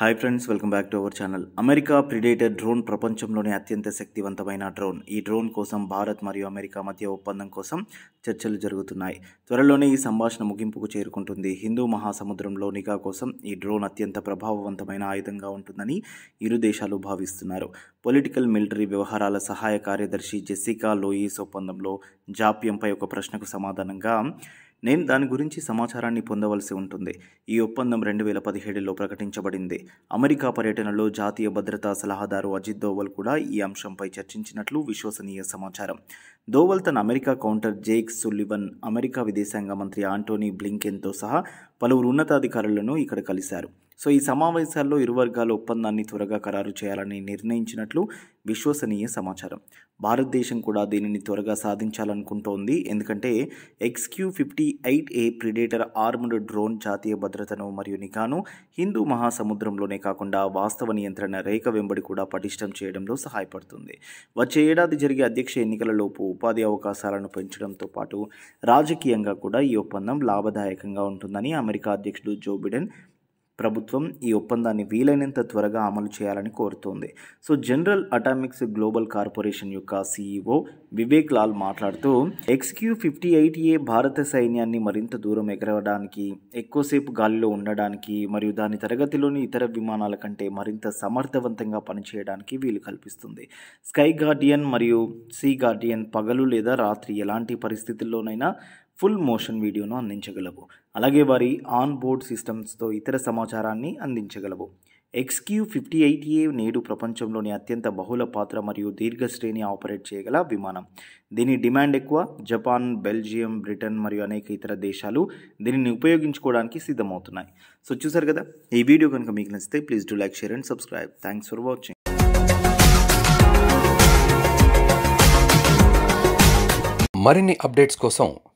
hi friends welcome back to our channel America predator drone ప్రపంచంలోనే అత్యంత శక్తివంతమైన drone ఈ డ్రోన్ కోసం భారత్ మరియు అమెరికా మధ్య ఒప్పందం కోసం చర్చలు జరుగుతున్నాయి త్వరలోనే ఈ సంభాషణ ముగింపుకు చేరుకుంటుంది హిందూ మహాసముద్రంలో నిఘా కోసం ఈ డ్రోన్ అత్యంత ప్రభావవంతమైన ఆయుధంగా ఉంటుందని ఇరు దేశాలు భావిస్తున్నారు పొలిటికల్ మిలిటరీ వ్యవహారాల సహాయ కార్యదర్శి జెస్సికా లోయిస్ ఒప్పందంలో జాప్యంపై ఒక ప్రశ్నకు సమాధానంగా నేను దాని గురించి సమాచారాన్ని పొందవలసి ఉంటుంది ఈ ఒప్పందం రెండు వేల పదిహేడులో ప్రకటించబడింది అమెరికా పర్యటనలో జాతీయ భద్రతా సలహాదారు అజిత్ దోవల్ కూడా ఈ అంశంపై చర్చించినట్లు విశ్వసనీయ సమాచారం దోవల్ తన America counter Jake Sullivan America విదేశాంగ మంత్రి ఆంటోనీ బ్లింకెన్తో సహా పలువురు ఉన్నతాధికారులను ఇక్కడ కలిశారు సో ఈ సమావేశాల్లో ఇరు వర్గాల ఒప్పందాన్ని త్వరగా ఖరారు చేయాలని నిర్ణయించినట్లు విశ్వసనీయ సమాచారం భారతదేశం కూడా దీనిని త్వరగా సాధించాలనుకుంటోంది ఎందుకంటే XQ fifty eight A predator armed drone జాతీయ భద్రతను మరియు నిఘాను హిందూ మహాసముద్రంలోనే కాకుండా వాస్తవ నియంత్రణ రేఖ వెంబడి కూడా పటిష్టం చేయడంలో సహాయపడుతుంది వచ్చే ఏడాది జరిగే అధ్యక్ష ఎన్నికలలోపు ఉపాధి అవకాశాలను పెంచడంతో పాటు రాజకీయంగా కూడా ఈ ఒప్పందం లాభదాయకంగా ఉంటుందని అమెరికా అధ్యక్షుడు జో బిడెన్ ప్రభుత్వం ఈ ఒప్పందాన్ని వీలైనంత త్వరగా అమలు చేయాలని కోరుతోంది so General Atomics global corporation యొక్క సీఈఓ వివేక్ లాల్ మాట్లాడుతూ ఎక్స్క్యూ ఫిఫ్టీ ఎయిట్ ఏ భారత సైన్యాన్ని మరింత దూరం ఎగరవడానికి ఎక్కువసేపు గాలిలో ఉండడానికి మరియు దాని తరగతిలోని ఇతర విమానాల కంటే మరింత సమర్థవంతంగా పనిచేయడానికి వీలు కల్పిస్తుంది స్కై గార్డియన్ మరియు సీ గార్డియన్ పగలు లేదా రాత్రి ఎలాంటి పరిస్థితుల్లోనైనా ఫుల్ మోషన్ వీడియోను అందించగలవు అలాగే వారి ఆన్ బోర్డ్ సిస్టమ్స్తో ఇతర సమాచారాన్ని అందించగలవు ఎక్స్క్యూ ఫిఫ్టీ ఎయిట్ ఏ నేడు ప్రపంచంలోని అత్యంత బహుళ పాత్ర మరియు దీర్ఘ శ్రేణి ఆపరేట్ చేయగల విమానం దీని డిమాండ్ ఎక్కువ జపాన్ బెల్జియం బ్రిటన్ మరియు అనేక ఇతర దేశాలు దీనిని ఉపయోగించుకోవడానికి సిద్ధమవుతున్నాయి సో చూసారు కదా ఈ వీడియో కనుక మీకు నచ్చితే please do like share and subscribe thanks for watching మరిన్ని అప్డేట్స్ కోసం